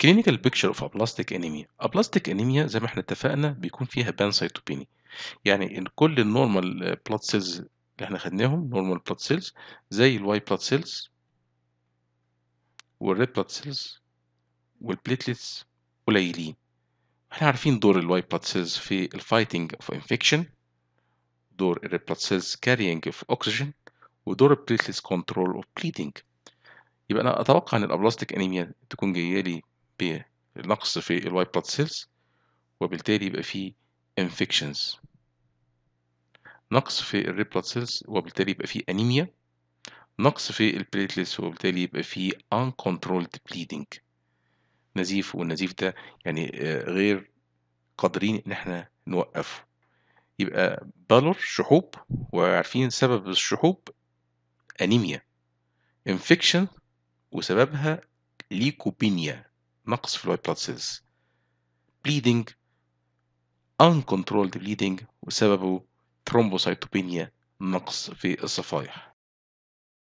كلينيكال بيكتشر اوف ابلاستيك انيميا ابلاستيك انيميا زي ما احنا اتفقنا بيكون فيها بان بانسيتوبيني يعني ان كل النورمال بلاد سيلز اللي احنا خدناهم نورمال بلاد سيلز زي الواي بلاد سيلز والريد بلاد سيلز والبليتلتس قليلين احنا عارفين دور الواي بلاد سيلز في الفايتنج اوف انفكشن دور الريد بلاد سيلز كارينج اوف اوكسجين ودور البليتلتس كنترول اوف بليدنج يبقى انا اتوقع ان الابلاستيك انيميا تكون جايه لي بنقص في الوايت بلاد سيلز وبالتالي يبقى فيه انفكشنز نقص في الريد بلاد سيلز وبالتالي يبقى فيه انيميا نقص في البليتلس وبالتالي يبقى فيه uncontrolled bleeding نزيف والنزيف ده يعني آه، غير قادرين ان احنا نوقفه يبقى بالور شحوب وعارفين سبب الشحوب انيميا انفكشن وسببها ليكوبينيا نقص في الوايت بلاد سيلز بليدنج uncontrolled bleeding وسببه thrombocytopenia نقص في الصفائح